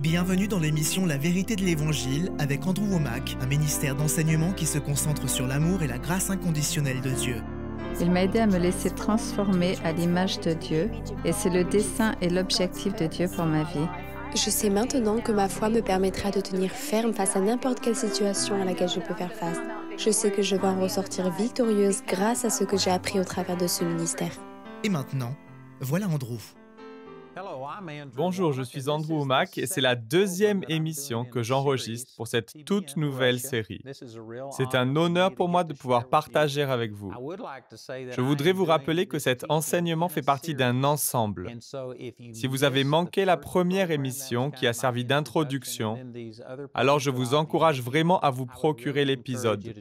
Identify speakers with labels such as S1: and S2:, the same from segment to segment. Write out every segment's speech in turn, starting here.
S1: Bienvenue dans l'émission La vérité de l'Évangile avec Andrew Womack, un ministère d'enseignement qui se concentre sur l'amour et la grâce inconditionnelle de Dieu. Il m'a aidé à me laisser transformer à l'image de Dieu et c'est le dessein et l'objectif de Dieu pour ma vie. Je sais maintenant que ma foi me permettra de tenir ferme face à n'importe quelle situation à laquelle je peux faire face. Je sais que je vais en ressortir victorieuse grâce à ce que j'ai appris au travers de ce ministère. Et maintenant, voilà Andrew. Bonjour, je suis
S2: Andrew Mac, et c'est la deuxième émission que j'enregistre pour cette toute nouvelle série. C'est un honneur pour moi de pouvoir partager avec vous. Je voudrais vous rappeler que cet enseignement fait partie d'un ensemble. Si vous avez manqué la première émission qui a servi d'introduction, alors je vous encourage vraiment à vous procurer l'épisode,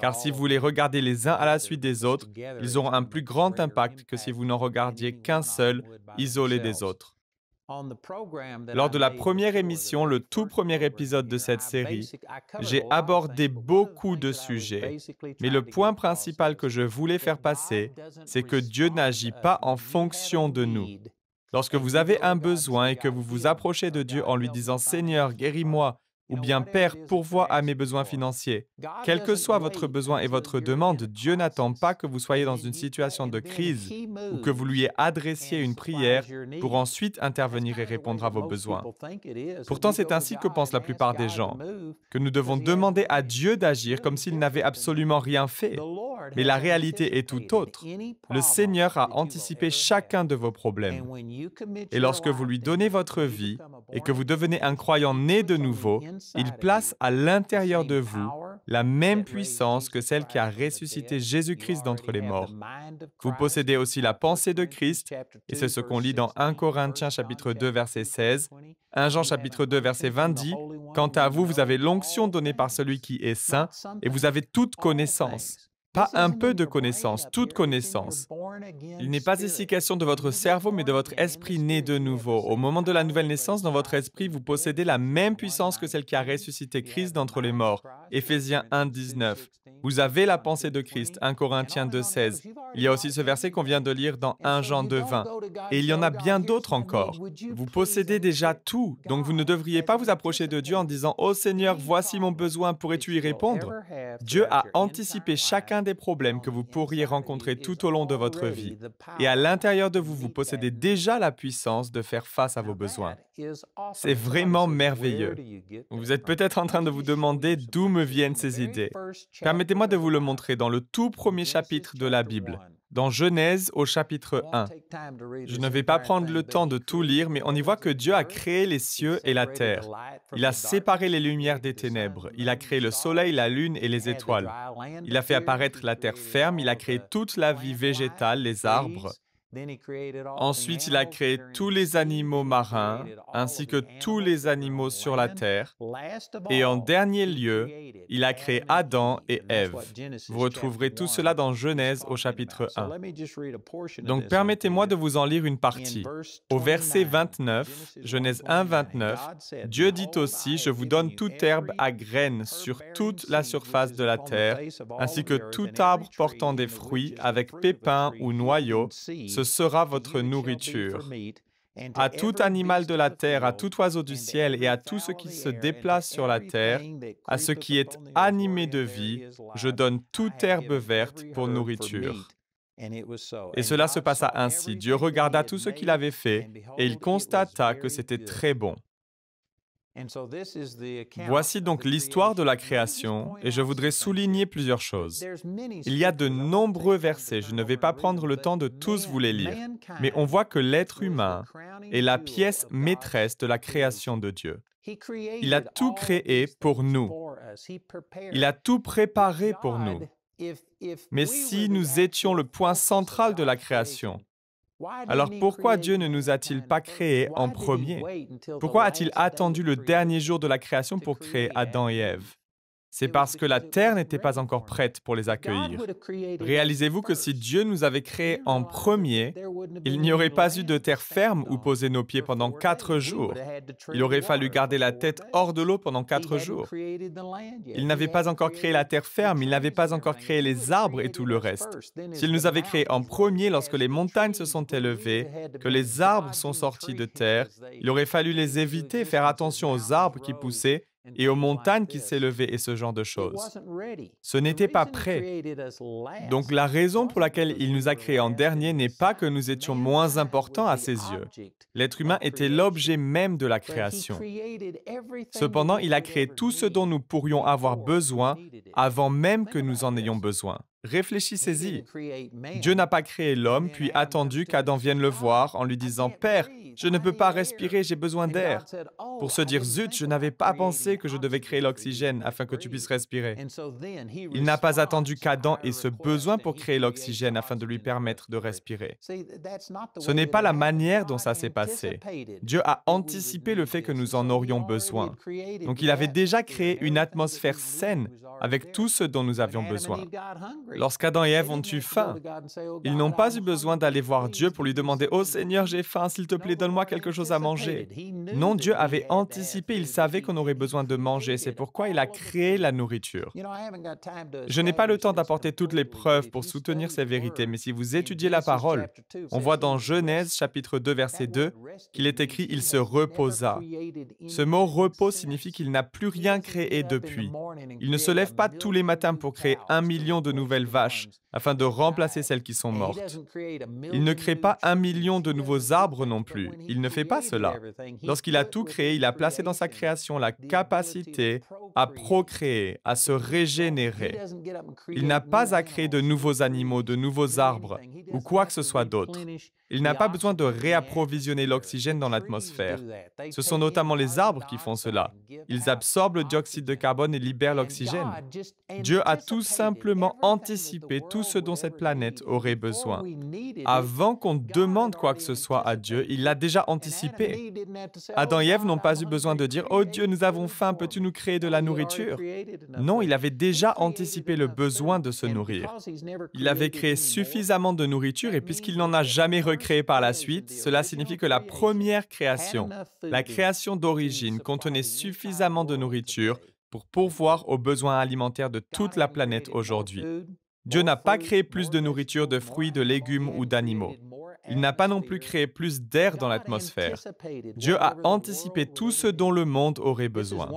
S2: car si vous les regardez les uns à la suite des autres, ils auront un plus grand impact que si vous n'en regardiez qu'un seul, isolé des autres. Lors de la première émission, le tout premier épisode de cette série, j'ai abordé beaucoup de sujets, mais le point principal que je voulais faire passer, c'est que Dieu n'agit uh, pas en fonction de nous. Lorsque vous avez un besoin et que vous vous approchez de Dieu en lui disant Seigneur, uh, guéris-moi, ou bien Père, pourvois à mes besoins financiers. Quel que soit votre besoin et votre demande, Dieu n'attend pas que vous soyez dans une situation de crise ou que vous lui adressiez une prière pour ensuite intervenir et répondre à vos besoins. Pourtant, c'est ainsi que pensent la plupart des gens, que nous devons demander à Dieu d'agir comme s'il n'avait absolument rien fait. Mais la réalité est tout autre. Le Seigneur a anticipé chacun de vos problèmes. Et lorsque vous lui donnez votre vie et que vous devenez un croyant né de nouveau, il place à l'intérieur de vous la même puissance que celle qui a ressuscité Jésus-Christ d'entre les morts. Vous possédez aussi la pensée de Christ, et c'est ce qu'on lit dans 1 Corinthiens chapitre 2 verset 16, 1 Jean chapitre 2 verset 20 dit, Quant à vous, vous avez l'onction donnée par celui qui est saint, et vous avez toute connaissance. Pas un peu de connaissance, toute connaissance. Il n'est pas ici question de votre cerveau, mais de votre esprit né de nouveau. Au moment de la nouvelle naissance, dans votre esprit, vous possédez la même puissance que celle qui a ressuscité Christ d'entre les morts. Éphésiens 1, 19. Vous avez la pensée de Christ, 1 Corinthiens 2, 16. Il y a aussi ce verset qu'on vient de lire dans 1 Jean 2, 20. Et il y en a bien d'autres encore. Vous possédez déjà tout, donc vous ne devriez pas vous approcher de Dieu en disant, Ô oh Seigneur, voici mon besoin, pourrais-tu y répondre Dieu a anticipé chacun des problèmes que vous pourriez rencontrer tout au long de votre vie. Et à l'intérieur de vous, vous possédez déjà la puissance de faire face à vos besoins. C'est vraiment merveilleux. Vous êtes peut-être en train de vous demander d'où me viennent ces idées. Permettez-moi de vous le montrer dans le tout premier chapitre de la Bible dans Genèse au chapitre 1. Je ne vais pas prendre le temps de tout lire, mais on y voit que Dieu a créé les cieux et la terre. Il a séparé les lumières des ténèbres. Il a créé le soleil, la lune et les étoiles. Il a fait apparaître la terre ferme. Il a créé toute la vie végétale, les arbres, Ensuite, il a créé tous les animaux marins, ainsi que tous les animaux sur la terre. Et en dernier lieu, il a créé Adam et Ève. Vous retrouverez tout cela dans Genèse au chapitre 1. Donc permettez-moi de vous en lire une partie. Au verset 29, Genèse 1, 29, Dieu dit aussi, je vous donne toute herbe à graines sur toute la surface de la terre, ainsi que tout arbre portant des fruits avec pépins ou noyaux ce sera votre nourriture. À tout animal de la terre, à tout oiseau du ciel et à tout ce qui se déplace sur la terre, à ce qui est animé de vie, je donne toute herbe verte pour nourriture. Et cela se passa ainsi. Dieu regarda tout ce qu'il avait fait et il constata que c'était très bon. Voici donc l'histoire de la création et je voudrais souligner plusieurs choses. Il y a de nombreux versets, je ne vais pas prendre le temps de tous vous les lire, mais on voit que l'être humain est la pièce maîtresse de la création de Dieu. Il a tout créé pour nous. Il a tout préparé pour nous. Mais si nous étions le point central de la création, alors pourquoi Dieu ne nous a-t-il pas créés en premier Pourquoi a-t-il attendu le dernier jour de la création pour créer Adam et Ève c'est parce que la terre n'était pas encore prête pour les accueillir. Réalisez-vous que si Dieu nous avait créés en premier, il n'y aurait pas eu de terre ferme où poser nos pieds pendant quatre jours. Il aurait fallu garder la tête hors de l'eau pendant quatre jours. Il n'avait pas encore créé la terre ferme, il n'avait pas encore créé les arbres et tout le reste. S'il nous avait créés en premier lorsque les montagnes se sont élevées, que les arbres sont sortis de terre, il aurait fallu les éviter, faire attention aux arbres qui poussaient et aux montagnes qui s'élevaient et ce genre de choses. Ce n'était pas prêt. Donc la raison pour laquelle il nous a créés en dernier n'est pas que nous étions moins importants à ses yeux. L'être humain était l'objet même de la création. Cependant, il a créé tout ce dont nous pourrions avoir besoin avant même que nous en ayons besoin. Réfléchissez-y. Dieu n'a pas créé l'homme, puis attendu qu'Adam vienne le oh, voir en lui disant, Père, je ne peux pas respirer, j'ai besoin d'air. Oh, pour se dire, Zut, je n'avais pas pensé que je devais créer l'oxygène afin que tu puisses respirer. Il n'a pas attendu qu'Adam ait ce besoin pour créer l'oxygène afin de lui permettre de respirer. Ce n'est pas la manière dont ça s'est passé. Dieu a anticipé le fait que nous en aurions besoin. Donc il avait déjà créé une atmosphère saine avec tout ce dont nous avions besoin. Lorsqu'Adam et Ève ont eu faim, oh ils n'ont pas eu besoin d'aller voir Dieu pour lui demander ⁇ Ô oh Seigneur, j'ai faim, s'il te plaît, donne-moi quelque chose à manger ⁇ Non, Dieu avait anticipé, il savait qu'on aurait besoin de manger, c'est pourquoi il a créé la nourriture. Je n'ai pas le temps d'apporter toutes les preuves pour soutenir ces vérités, mais si vous étudiez la parole, on voit dans Genèse chapitre 2 verset 2 qu'il est écrit ⁇ Il se reposa ⁇ Ce mot repos signifie qu'il n'a plus rien créé depuis. Il ne se lève pas tous les matins pour créer un million de nouvelles afin de remplacer celles qui sont mortes. Il ne crée pas un million de nouveaux arbres non plus. Il ne fait pas cela. Lorsqu'il a tout créé, il a placé dans sa création la capacité à procréer, à se régénérer. Il n'a pas à créer de nouveaux animaux, de nouveaux arbres ou quoi que ce soit d'autre. Il n'a pas besoin de réapprovisionner l'oxygène dans l'atmosphère. Ce sont notamment les arbres qui font cela. Ils absorbent le dioxyde de carbone et libèrent l'oxygène. Dieu a tout simplement anticipé tout ce dont cette planète aurait besoin. Avant qu'on demande quoi que ce soit à Dieu, il l'a déjà anticipé. Adam oh et Ève n'ont pas eu besoin de dire ⁇ Oh Dieu, nous avons faim, peux-tu nous créer de la nourriture ?⁇ Non, il avait déjà anticipé le besoin de se nourrir. Il avait créé suffisamment de nourriture et puisqu'il n'en a jamais recréé, créé par la suite, cela signifie que la première création, la création d'origine, contenait suffisamment de nourriture pour pourvoir aux besoins alimentaires de toute la planète aujourd'hui. Dieu n'a pas créé plus de nourriture, de fruits, de légumes ou d'animaux. Il n'a pas non plus créé plus d'air dans l'atmosphère. Dieu a anticipé tout ce dont le monde aurait besoin.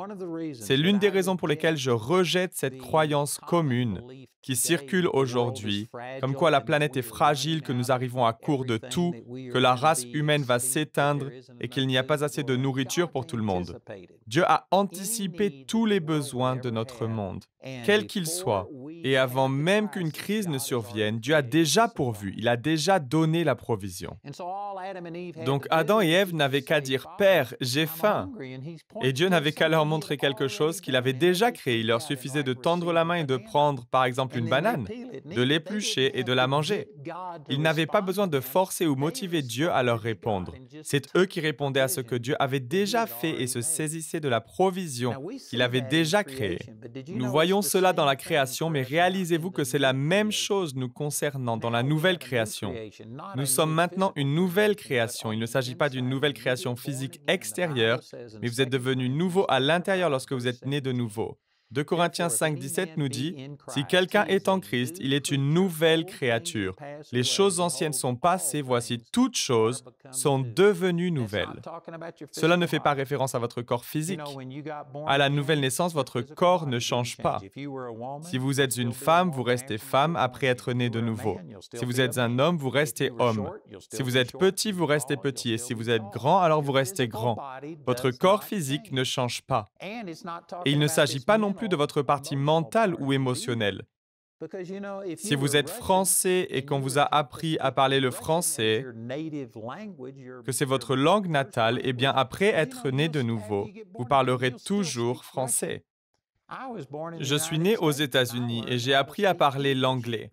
S2: C'est l'une des raisons pour lesquelles je rejette cette croyance commune qui circule aujourd'hui, comme quoi la planète est fragile, que nous arrivons à court de tout, que la race humaine va s'éteindre et qu'il n'y a pas assez de nourriture pour tout le monde. Dieu a anticipé tous les besoins de notre monde, quels qu'ils soient, et avant même qu'une crise ne survienne, Dieu a déjà pourvu, il a déjà donné la provision. Donc Adam et Ève n'avaient qu'à dire, Père, j'ai faim. Et Dieu n'avait qu'à leur montrer quelque chose qu'il avait déjà créé. Il leur suffisait de tendre la main et de prendre, par exemple, une banane, de l'éplucher et de la manger. Ils n'avaient pas besoin de forcer ou motiver Dieu à leur répondre. C'est eux qui répondaient à ce que Dieu avait déjà fait et se saisissaient de la provision qu'il avait déjà créée. Nous voyons cela dans la création, mais réalisez-vous que c'est la même chose nous concernant dans la nouvelle création. Nous sommes maintenant une nouvelle création. Il ne s'agit pas d'une nouvelle création physique extérieure, mais vous êtes devenu nouveau à l'intérieur lorsque vous êtes né de nouveau. 2 Corinthiens 5, 17 nous dit, Si quelqu'un est en Christ, il est une nouvelle créature. Les choses anciennes sont passées, voici toutes choses sont devenues nouvelles. Cela ne fait pas référence à votre corps physique. À la nouvelle naissance, votre corps ne change pas. Si vous êtes une femme, vous restez femme après être né de nouveau. Si vous êtes un homme, vous restez homme. Si vous êtes petit, vous restez petit. Et si vous êtes grand, alors vous restez grand. Votre corps physique ne change pas. Et il ne s'agit pas non plus de votre partie mentale ou émotionnelle. Si vous êtes français et qu'on vous a appris à parler le français, que c'est votre langue natale, et eh bien après être né de nouveau, vous parlerez toujours français. Je suis né aux États-Unis et j'ai appris à parler l'anglais.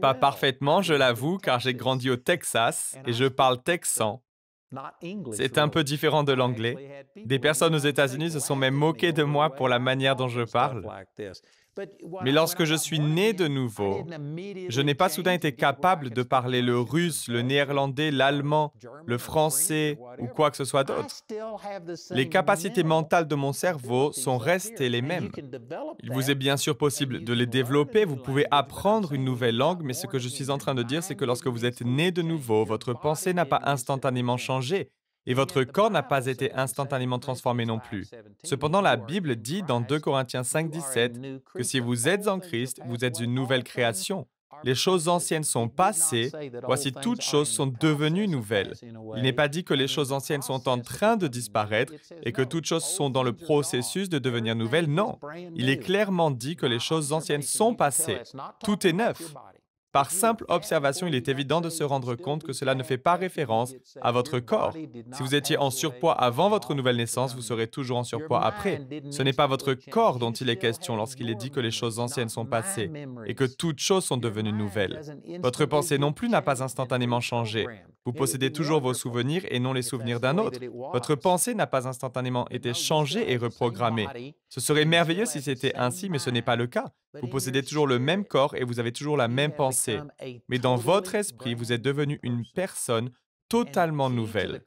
S2: Pas parfaitement, je l'avoue, car j'ai grandi au Texas et je parle texan, c'est un peu différent de l'anglais. Des personnes aux États-Unis se sont même moquées de moi pour la manière dont je parle. Mais lorsque je suis né de nouveau, je n'ai pas soudain été capable de parler le russe, le néerlandais, l'allemand, le français ou quoi que ce soit d'autre. Les capacités mentales de mon cerveau sont restées les mêmes. Il vous est bien sûr possible de les développer, vous pouvez apprendre une nouvelle langue, mais ce que je suis en train de dire, c'est que lorsque vous êtes né de nouveau, votre pensée n'a pas instantanément changé et votre corps n'a pas été instantanément transformé non plus. Cependant, la Bible dit dans 2 Corinthiens 5, 17 que si vous êtes en Christ, vous êtes une nouvelle création. Les choses anciennes sont passées, voici toutes choses sont devenues nouvelles. Il n'est pas dit que les choses anciennes sont en train de disparaître et que toutes choses sont dans le processus de devenir nouvelles, non. Il est clairement dit que les choses anciennes sont passées. Tout est neuf. Par simple observation, il est évident de se rendre compte que cela ne fait pas référence à votre corps. Si vous étiez en surpoids avant votre nouvelle naissance, vous serez toujours en surpoids après. Ce n'est pas votre corps dont il est question lorsqu'il est dit que les choses anciennes sont passées et que toutes choses sont devenues nouvelles. Votre pensée non plus n'a pas instantanément changé. Vous possédez toujours vos souvenirs et non les souvenirs d'un autre. Votre pensée n'a pas instantanément été changée et reprogrammée. Ce serait merveilleux si c'était ainsi, mais ce n'est pas le cas. Vous possédez toujours le même corps et vous avez toujours la même pensée, mais dans votre esprit, vous êtes devenu une personne totalement nouvelle.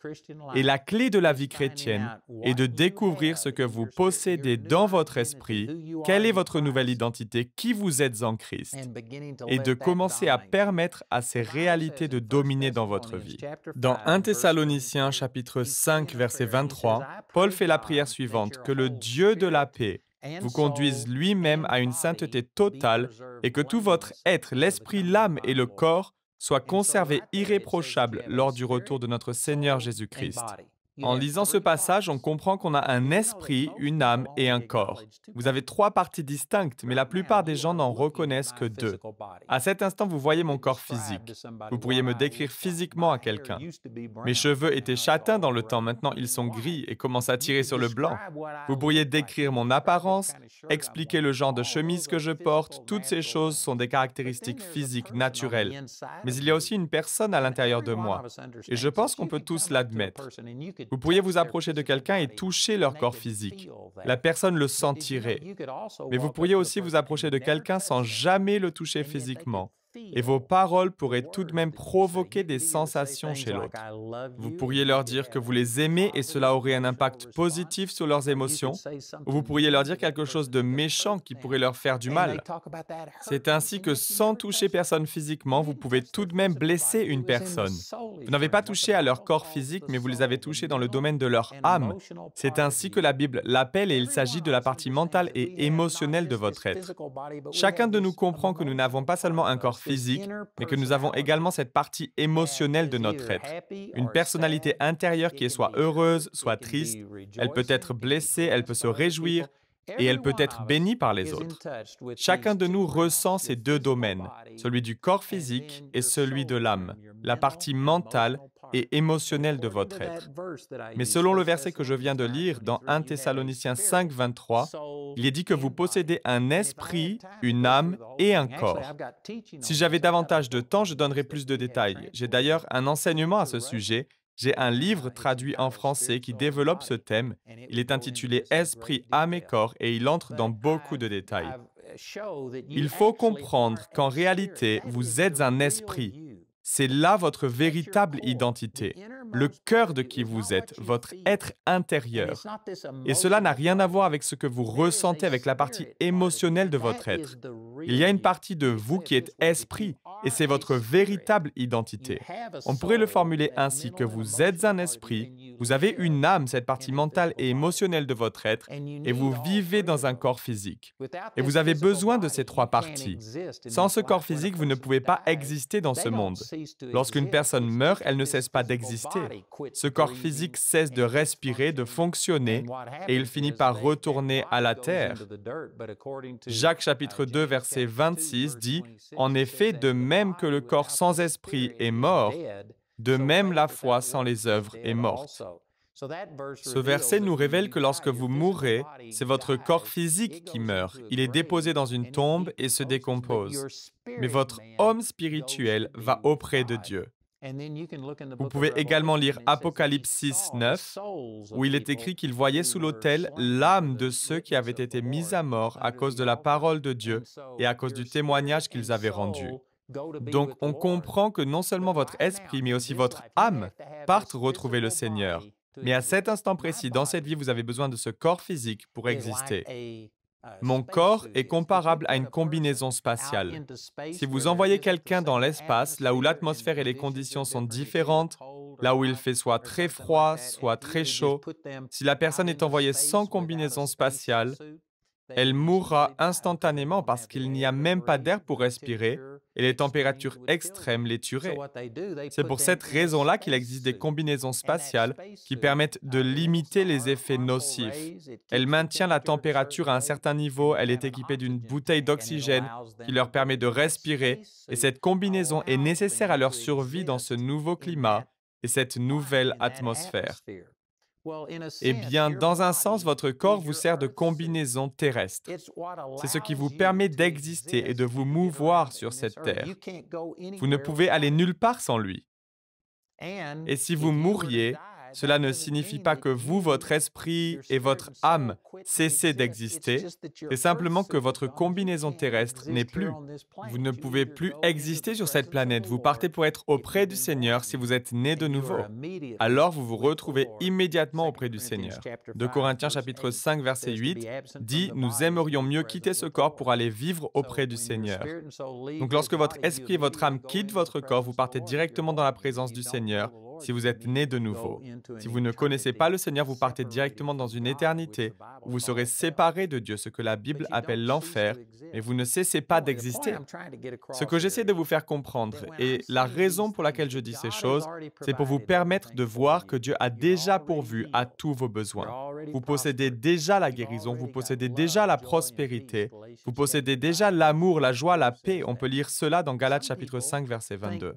S2: Et la clé de la vie chrétienne est de découvrir ce que vous possédez dans votre esprit, quelle est votre nouvelle identité, qui vous êtes en Christ, et de commencer à permettre à ces réalités de dominer dans votre vie. Dans 1 Thessaloniciens chapitre 5 verset 23, Paul fait la prière suivante, que le Dieu de la paix, vous conduise lui-même à une sainteté totale et que tout votre être, l'esprit, l'âme et le corps soient conservés irréprochables lors du retour de notre Seigneur Jésus-Christ. En lisant ce passage, on comprend qu'on a un esprit, une âme et un corps. Vous avez trois parties distinctes, mais la plupart des gens n'en reconnaissent que deux. À cet instant, vous voyez mon corps physique. Vous pourriez me décrire physiquement à quelqu'un. Mes cheveux étaient châtains dans le temps, maintenant ils sont gris et commencent à tirer sur le blanc. Vous pourriez décrire mon apparence, expliquer le genre de chemise que je porte, toutes ces choses sont des caractéristiques physiques naturelles. Mais il y a aussi une personne à l'intérieur de moi. Et je pense qu'on peut tous l'admettre. Vous pourriez vous approcher de quelqu'un et toucher leur corps physique. La personne le sentirait. Mais vous pourriez aussi vous approcher de quelqu'un sans jamais le toucher physiquement et vos paroles pourraient tout de même provoquer des sensations chez l'autre. Vous pourriez leur dire que vous les aimez et cela aurait un impact positif sur leurs émotions, ou vous pourriez leur dire quelque chose de méchant qui pourrait leur faire du mal. C'est ainsi que sans toucher personne physiquement, vous pouvez tout de même blesser une personne. Vous n'avez pas touché à leur corps physique, mais vous les avez touchés dans le domaine de leur âme. C'est ainsi que la Bible l'appelle et il s'agit de la partie mentale et émotionnelle de votre être. Chacun de nous comprend que nous n'avons pas seulement un corps physique, mais que nous avons également cette partie émotionnelle de notre être. Une personnalité intérieure qui est soit heureuse, soit triste, elle peut être blessée, elle peut se réjouir, et elle peut être bénie par les autres. Chacun de nous ressent ces deux domaines, celui du corps physique et celui de l'âme, la partie mentale et émotionnel de votre être. Mais selon le verset que je viens de lire dans 1 Thessaloniciens 5, 23, il est dit que vous possédez un esprit, une âme et un corps. Si j'avais davantage de temps, je donnerais plus de détails. J'ai d'ailleurs un enseignement à ce sujet. J'ai un livre traduit en français qui développe ce thème. Il est intitulé Esprit, âme et corps et il entre dans beaucoup de détails. Uh, il faut comprendre qu'en réalité, vous êtes un esprit. C'est là votre véritable identité, le cœur de qui vous êtes, votre être intérieur. Et cela n'a rien à voir avec ce que vous ressentez avec la partie émotionnelle de votre être. Il y a une partie de vous qui est esprit, et c'est votre véritable identité. On pourrait le formuler ainsi que vous êtes un esprit vous avez une âme, cette partie mentale et émotionnelle de votre être, et vous vivez dans un corps physique. Et vous avez besoin de ces trois parties. Sans ce corps physique, vous ne pouvez pas exister dans ce monde. Lorsqu'une personne meurt, elle ne cesse pas d'exister. Ce corps physique cesse de respirer, de fonctionner, et il finit par retourner à la terre. Jacques uh, chapitre 2, verset 26 dit, En effet, de même que le corps sans esprit est mort, de même, la foi sans les œuvres est morte. Ce verset nous révèle que lorsque vous mourrez, c'est votre corps physique qui meurt. Il est déposé dans une tombe et se décompose. Mais votre homme spirituel va auprès de Dieu. Vous pouvez également lire Apocalypse 6, 9, où il est écrit qu'il voyait sous l'autel l'âme de ceux qui avaient été mis à mort à cause de la parole de Dieu et à cause du témoignage qu'ils avaient rendu. Donc on comprend que non seulement votre esprit, mais aussi votre âme partent retrouver le Seigneur. Mais à cet instant précis, dans cette vie, vous avez besoin de ce corps physique pour exister. Mon corps est comparable à une combinaison spatiale. Si vous envoyez quelqu'un dans l'espace, là où l'atmosphère et les conditions sont différentes, là où il fait soit très froid, soit très chaud, si la personne est envoyée sans combinaison spatiale, elle mourra instantanément parce qu'il n'y a même pas d'air pour respirer et les températures extrêmes les tueraient. C'est pour cette raison-là qu'il existe des combinaisons spatiales qui permettent de limiter les effets nocifs. Elle maintient la température à un certain niveau, elle est équipée d'une bouteille d'oxygène qui leur permet de respirer et cette combinaison est nécessaire à leur survie dans ce nouveau climat et cette nouvelle atmosphère. Eh bien, dans un sens, votre corps vous sert de combinaison terrestre. C'est ce qui vous permet d'exister et de vous mouvoir sur cette terre. Vous ne pouvez aller nulle part sans lui. Et si vous mouriez, cela ne signifie pas que vous, votre esprit et votre âme cessez d'exister, c'est simplement que votre combinaison terrestre n'est plus. Vous ne pouvez plus exister sur cette planète. Vous partez pour être auprès du Seigneur si vous êtes né de nouveau. Alors vous vous retrouvez immédiatement auprès du Seigneur. De Corinthiens chapitre 5 verset 8 dit, nous aimerions mieux quitter ce corps pour aller vivre auprès du Seigneur. Donc lorsque votre esprit et votre âme quittent votre corps, vous partez directement dans la présence du Seigneur si vous êtes né de nouveau. Si vous ne connaissez pas le Seigneur, vous partez directement dans une éternité où vous serez séparés de Dieu, ce que la Bible appelle l'enfer, et vous ne cessez pas d'exister. Ce que j'essaie de vous faire comprendre, et la raison pour laquelle je dis ces choses, c'est pour vous permettre de voir que Dieu a déjà pourvu à tous vos besoins. Vous possédez déjà la guérison, vous possédez déjà la prospérité, vous possédez déjà l'amour, la joie, la paix. On peut lire cela dans Galates chapitre 5, verset 22.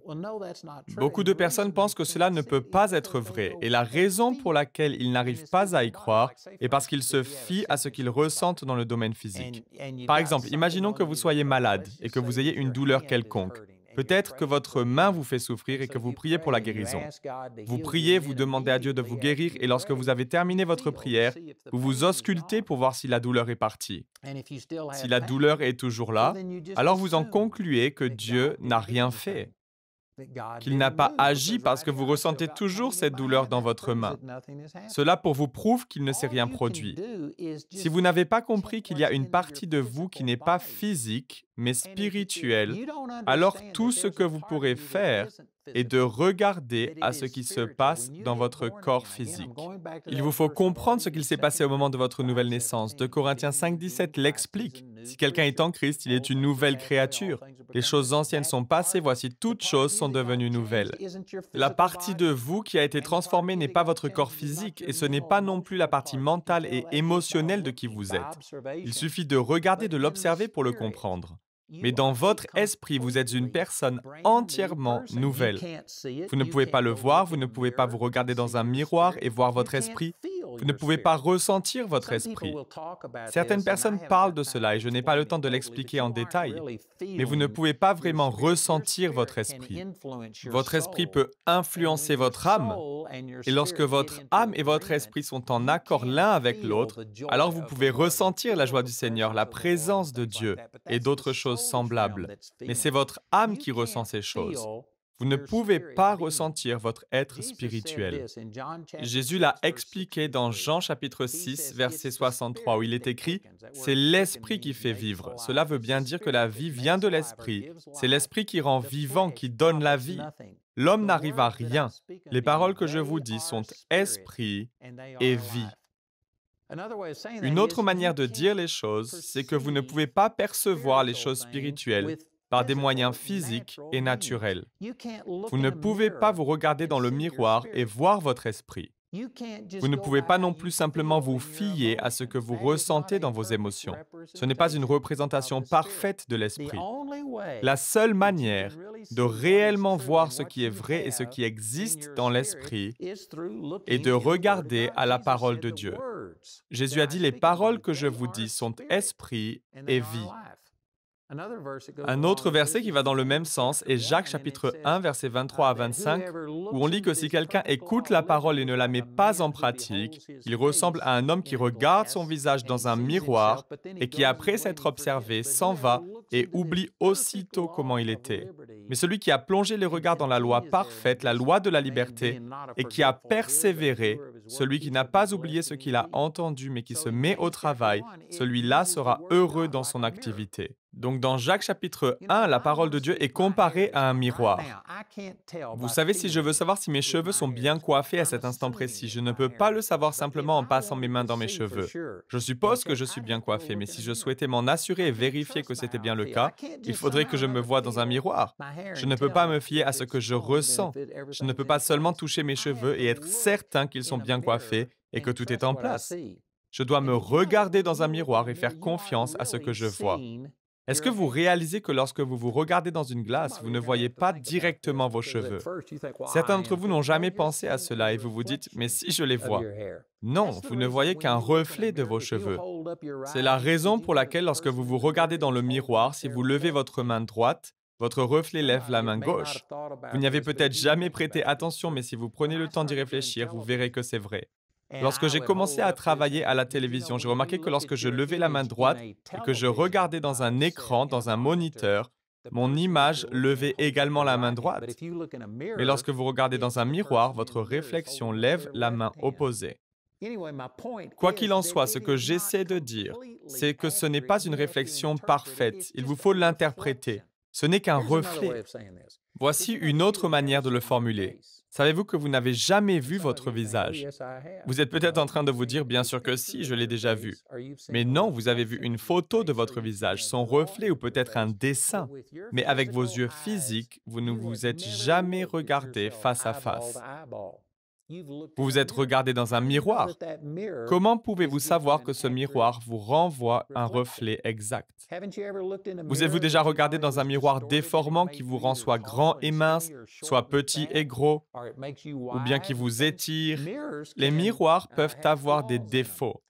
S2: Beaucoup de personnes pensent que cela ne peut pas être vrai. Et la raison pour laquelle ils n'arrivent pas à y croire est parce qu'ils se fient à ce qu'ils ressentent dans le domaine physique. Par exemple, imaginons que vous soyez malade et que vous ayez une douleur quelconque. Peut-être que votre main vous fait souffrir et que vous priez pour la guérison. Vous priez, vous demandez à Dieu de vous guérir et lorsque vous avez terminé votre prière, vous vous auscultez pour voir si la douleur est partie. Si la douleur est toujours là, alors vous en concluez que Dieu n'a rien fait qu'il n'a pas agi parce que vous ressentez toujours cette douleur dans votre main. Cela pour vous prouve qu'il ne s'est rien produit. Si vous n'avez pas compris qu'il y a une partie de vous qui n'est pas physique, mais spirituelle, alors tout ce que vous pourrez faire et de regarder à ce qui se passe dans votre corps physique. Il vous faut comprendre ce qu'il s'est passé au moment de votre nouvelle naissance. De Corinthiens 5.17 l'explique. Si quelqu'un est en Christ, il est une nouvelle créature. Les choses anciennes sont passées, voici toutes choses sont devenues nouvelles. La partie de vous qui a été transformée n'est pas votre corps physique et ce n'est pas non plus la partie mentale et émotionnelle de qui vous êtes. Il suffit de regarder, de l'observer pour le comprendre. Mais dans votre esprit, vous êtes une personne entièrement nouvelle. Vous ne pouvez pas le voir, vous ne pouvez pas vous regarder dans un miroir et voir votre esprit. Vous ne pouvez pas ressentir votre esprit. Certaines personnes parlent de cela et je n'ai pas le temps de l'expliquer en détail, mais vous ne pouvez pas vraiment ressentir votre esprit. Votre esprit peut influencer votre âme et lorsque votre âme et votre esprit sont en accord l'un avec l'autre, alors vous pouvez ressentir la joie du Seigneur, la présence de Dieu et d'autres choses semblables. Mais c'est votre âme qui ressent ces choses. Vous ne pouvez pas ressentir votre être spirituel. Jésus l'a expliqué dans Jean chapitre 6, verset 63, où il est écrit, C'est l'Esprit qui fait vivre. Cela veut bien dire que la vie vient de l'Esprit. C'est l'Esprit qui rend vivant, qui donne la vie. L'homme n'arrive à rien. Les paroles que je vous dis sont esprit et vie. Une autre manière de dire les choses, c'est que vous ne pouvez pas percevoir les choses spirituelles par des moyens physiques et naturels. Vous ne pouvez pas vous regarder dans le miroir et voir votre esprit. Vous ne pouvez pas non plus simplement vous fier à ce que vous ressentez dans vos émotions. Ce n'est pas une représentation parfaite de l'esprit. La seule manière de réellement voir ce qui est vrai et ce qui existe dans l'esprit est de regarder à la parole de Dieu. Jésus a dit, les paroles que je vous dis sont esprit et vie. Un autre verset qui va dans le même sens est Jacques chapitre 1 verset 23 à 25 ah, ben, où on lit que si quelqu'un écoute la parole et ne la met pas en pratique, il ressemble à un homme qui regarde son visage dans un miroir et qui après s'être observé s'en va et oublie aussitôt comment il était. Mais celui qui a plongé les regards dans la loi parfaite, la loi de la liberté, et qui a persévéré, celui qui n'a pas oublié ce qu'il a entendu mais qui se met au travail, celui-là sera heureux dans son activité. Donc dans Jacques chapitre 1, la parole de Dieu est comparée à un miroir. Vous savez, si je veux savoir si mes cheveux sont bien coiffés à cet instant précis, je ne peux pas le savoir simplement en passant mes mains dans mes cheveux. Je suppose que je suis bien coiffé, mais si je souhaitais m'en assurer et vérifier que c'était bien le cas, il faudrait que je me voie dans un miroir. Je ne peux pas me fier à ce que je ressens. Je ne peux pas seulement toucher mes cheveux et être certain qu'ils sont bien coiffés et que tout est en place. Je dois me regarder dans un miroir et faire confiance à ce que je vois. Est-ce que vous réalisez que lorsque vous vous regardez dans une glace, vous ne voyez pas directement vos cheveux Certains d'entre vous n'ont jamais pensé à cela et vous vous dites, mais si je les vois Non, vous ne voyez qu'un reflet de vos cheveux. C'est la raison pour laquelle lorsque vous vous regardez dans le miroir, si vous levez votre main droite, votre reflet ah, lève la main gauche. Vous n'y avez peut-être jamais prêté attention, mais si vous prenez le temps d'y réfléchir, vous verrez que c'est vrai. Lorsque j'ai commencé à travailler à la télévision, j'ai remarqué que lorsque je levais la main droite et que je regardais dans un écran, dans un moniteur, mon image levait également la main droite. Mais lorsque vous regardez dans un miroir, votre réflexion lève la main opposée. Quoi qu'il en soit, ce que j'essaie de dire, c'est que ce n'est pas une réflexion parfaite. Il vous faut l'interpréter. Ce n'est qu'un reflet. Voici une autre manière de le formuler. Savez-vous que vous n'avez jamais vu votre visage Vous êtes peut-être en train de vous dire, bien sûr que si, je l'ai déjà vu. Mais non, vous avez vu une photo de votre visage, son reflet ou peut-être un dessin. Mais avec vos yeux physiques, vous ne vous êtes jamais regardé face à face. Vous vous êtes regardé dans un miroir. Comment pouvez-vous savoir que ce miroir vous renvoie un reflet exact Vous êtes-vous déjà regardé dans un miroir déformant qui vous rend soit grand et mince, soit petit et gros, ou bien qui vous étire Les miroirs uh, peuvent avoir des défauts.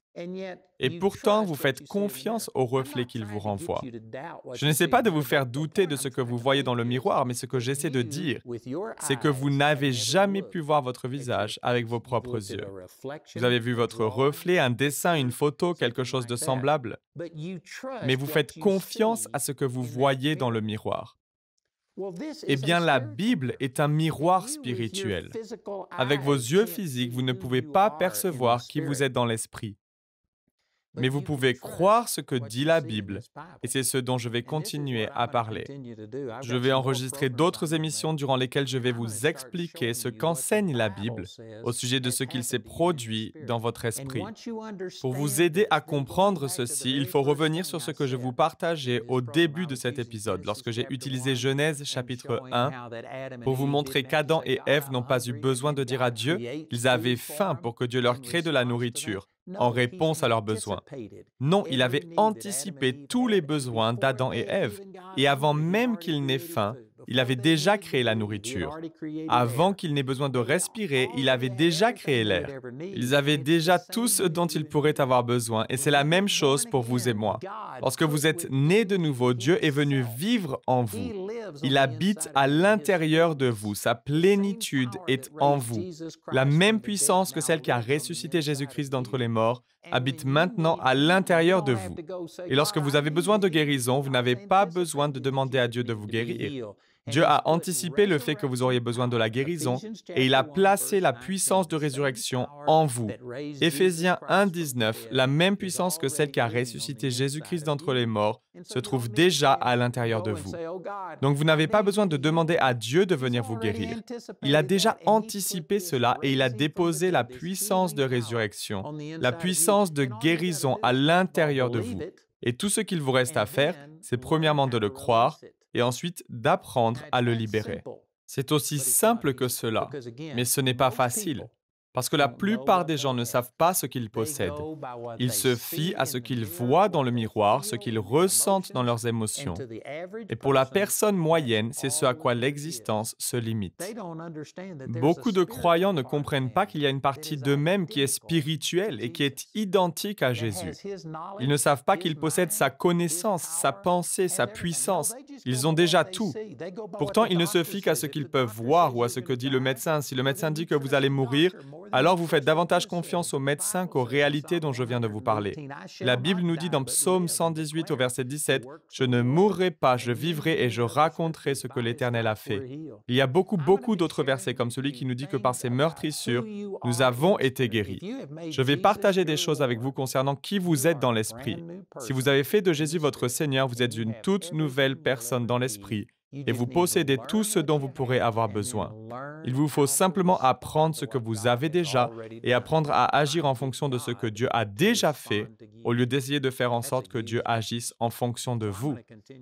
S2: Et pourtant, vous faites confiance au reflet qu'il vous renvoie. Je ne n'essaie pas de vous faire douter de ce que vous voyez dans le miroir, mais ce que j'essaie de dire, c'est que vous n'avez jamais pu voir votre visage avec vos propres yeux. Vous avez vu votre reflet, un dessin, une photo, quelque chose de semblable, mais vous faites confiance à ce que vous voyez dans le miroir. Eh bien, la Bible est un miroir spirituel. Avec vos yeux physiques, vous ne pouvez pas percevoir qui vous êtes dans l'esprit. Mais vous pouvez croire ce que dit la Bible, et c'est ce dont je vais continuer à parler. Je vais enregistrer d'autres émissions durant lesquelles je vais vous expliquer ce qu'enseigne la Bible au sujet de ce qu'il s'est produit dans votre esprit. Pour vous aider à comprendre ceci, il faut revenir sur ce que je vous partageais au début de cet épisode, lorsque j'ai utilisé Genèse chapitre 1, pour vous montrer qu'Adam et Ève n'ont pas eu besoin de dire à Dieu, ils avaient faim pour que Dieu leur crée de la nourriture en réponse à leurs besoins. Non, il avait anticipé tous les besoins d'Adam et Ève, et avant même qu'ils n'aient faim, il avait déjà créé la nourriture. Avant qu'il n'ait besoin de respirer, il avait déjà créé l'air. Ils avaient déjà tout ce dont ils pourraient avoir besoin. Et c'est la même chose pour vous et moi. Lorsque vous êtes né de nouveau, Dieu est venu vivre en vous. Il habite à l'intérieur de vous. Sa plénitude est en vous. La même puissance que celle qui a ressuscité Jésus-Christ d'entre les morts habite maintenant à l'intérieur de vous. Et lorsque vous avez besoin de guérison, vous n'avez pas besoin de demander à Dieu de vous guérir. Dieu a anticipé le fait que vous auriez besoin de la guérison et il a placé la puissance de résurrection en vous. Éphésiens 1.19, la même puissance que celle qui a ressuscité Jésus-Christ d'entre les morts se trouve déjà à l'intérieur de vous. Donc vous n'avez pas besoin de demander à Dieu de venir vous guérir. Il a déjà anticipé cela et il a déposé la puissance de résurrection, la puissance de guérison à l'intérieur de vous. Et tout ce qu'il vous reste à faire, c'est premièrement de le croire et ensuite d'apprendre à le libérer. C'est aussi simple que cela, mais ce n'est pas facile, parce que la plupart des gens ne savent pas ce qu'ils possèdent. Ils se fient à ce qu'ils voient dans le miroir, ce qu'ils ressentent dans leurs émotions. Et pour la personne moyenne, c'est ce à quoi l'existence se limite. Beaucoup de croyants ne comprennent pas qu'il y a une partie d'eux-mêmes qui est spirituelle et qui est identique à Jésus. Ils ne savent pas qu'ils possèdent sa connaissance, sa pensée, sa puissance. Ils ont déjà tout. Pourtant, ils ne se fient qu'à ce qu'ils peuvent voir ou à ce que dit le médecin. Si le médecin dit que vous allez mourir, alors vous faites davantage confiance aux médecins qu'aux réalités dont je viens de vous parler. La Bible nous dit dans Psaume 118 au verset 17, Je ne mourrai pas, je vivrai et je raconterai ce que l'Éternel a fait. Il y a beaucoup, beaucoup d'autres versets comme celui qui nous dit que par ses meurtrissures, nous avons été guéris. Je vais partager des choses avec vous concernant qui vous êtes dans l'esprit. Si vous avez fait de Jésus votre Seigneur, vous êtes une toute nouvelle personne dans l'esprit et vous possédez tout ce dont vous pourrez avoir besoin. Il vous faut simplement apprendre ce que vous avez déjà et apprendre à agir en fonction de ce que Dieu a déjà fait au lieu d'essayer de faire en sorte que Dieu agisse en fonction de vous.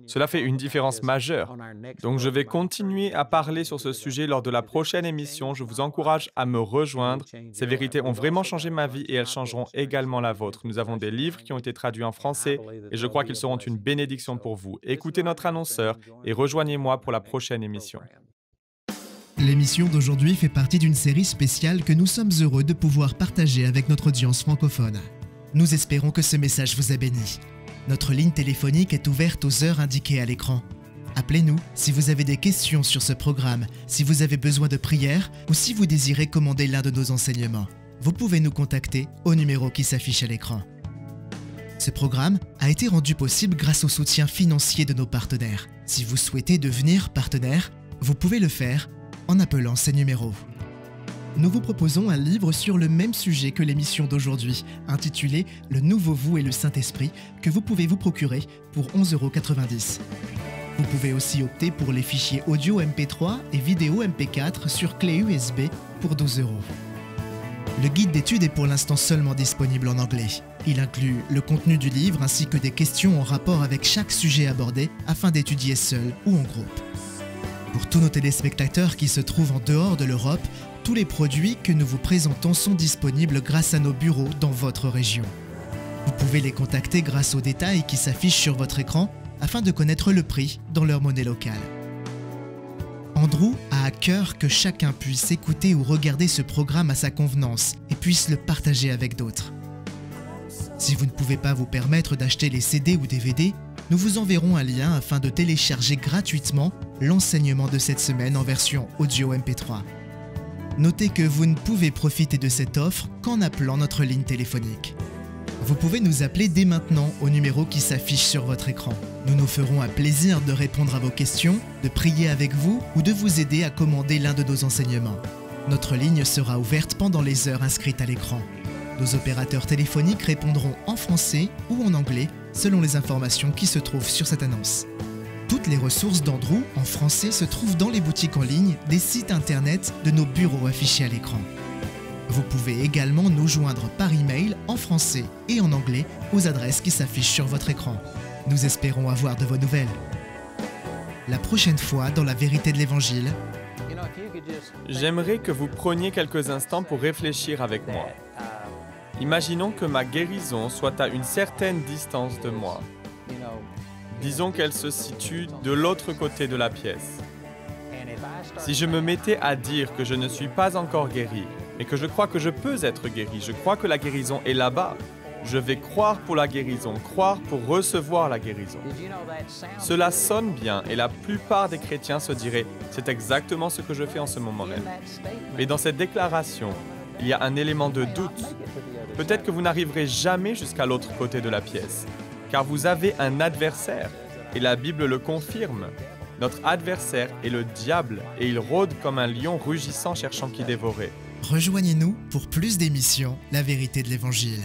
S2: Cela fait une différence majeure. Donc je vais continuer à parler sur ce sujet lors de la prochaine émission. Je vous encourage à me rejoindre. Ces vérités ont vraiment changé ma vie et elles changeront également la vôtre. Nous avons des livres qui ont été traduits en français et je crois qu'ils seront une bénédiction pour vous. Écoutez notre annonceur et rejoignez-moi pour la prochaine émission.
S1: L'émission d'aujourd'hui fait partie d'une série spéciale que nous sommes heureux de pouvoir partager avec notre audience francophone. Nous espérons que ce message vous a béni. Notre ligne téléphonique est ouverte aux heures indiquées à l'écran. Appelez-nous si vous avez des questions sur ce programme, si vous avez besoin de prières ou si vous désirez commander l'un de nos enseignements. Vous pouvez nous contacter au numéro qui s'affiche à l'écran. Ce programme a été rendu possible grâce au soutien financier de nos partenaires. Si vous souhaitez devenir partenaire, vous pouvez le faire en appelant ces numéros. Nous vous proposons un livre sur le même sujet que l'émission d'aujourd'hui, intitulé Le nouveau vous et le Saint-Esprit, que vous pouvez vous procurer pour 11,90€. Vous pouvez aussi opter pour les fichiers audio MP3 et vidéo MP4 sur clé USB pour 12 euros. Le guide d'études est pour l'instant seulement disponible en anglais. Il inclut le contenu du livre ainsi que des questions en rapport avec chaque sujet abordé afin d'étudier seul ou en groupe. Pour tous nos téléspectateurs qui se trouvent en dehors de l'Europe, tous les produits que nous vous présentons sont disponibles grâce à nos bureaux dans votre région. Vous pouvez les contacter grâce aux détails qui s'affichent sur votre écran afin de connaître le prix dans leur monnaie locale. Andrew à cœur que chacun puisse écouter ou regarder ce programme à sa convenance et puisse le partager avec d'autres. Si vous ne pouvez pas vous permettre d'acheter les CD ou DVD, nous vous enverrons un lien afin de télécharger gratuitement l'enseignement de cette semaine en version audio MP3. Notez que vous ne pouvez profiter de cette offre qu'en appelant notre ligne téléphonique. Vous pouvez nous appeler dès maintenant au numéro qui s'affiche sur votre écran. Nous nous ferons un plaisir de répondre à vos questions, de prier avec vous ou de vous aider à commander l'un de nos enseignements. Notre ligne sera ouverte pendant les heures inscrites à l'écran. Nos opérateurs téléphoniques répondront en français ou en anglais selon les informations qui se trouvent sur cette annonce. Toutes les ressources d'Andrew en français se trouvent dans les boutiques en ligne, des sites internet, de nos bureaux affichés à l'écran. Vous pouvez également nous joindre par email en français et en anglais aux adresses qui s'affichent sur votre écran. Nous espérons avoir de vos nouvelles. La prochaine fois dans La vérité de l'Évangile,
S2: j'aimerais que vous preniez quelques instants pour réfléchir avec moi. Imaginons que ma guérison soit à une certaine distance de moi. Disons qu'elle se situe de l'autre côté de la pièce. Si je me mettais à dire que je ne suis pas encore guéri, et que je crois que je peux être guéri, je crois que la guérison est là-bas, je vais croire pour la guérison, croire pour recevoir la guérison. Cela sonne bien et la plupart des chrétiens se diraient, c'est exactement ce que je fais en ce moment même. Mais dans cette déclaration, il y a un élément de doute. Peut-être que vous n'arriverez jamais jusqu'à l'autre côté de la pièce, car vous avez un adversaire, et la Bible le confirme. Notre adversaire est le diable, et il rôde comme un lion rugissant cherchant
S1: qui dévorer. Rejoignez-nous pour plus d'émissions La vérité de l'Évangile.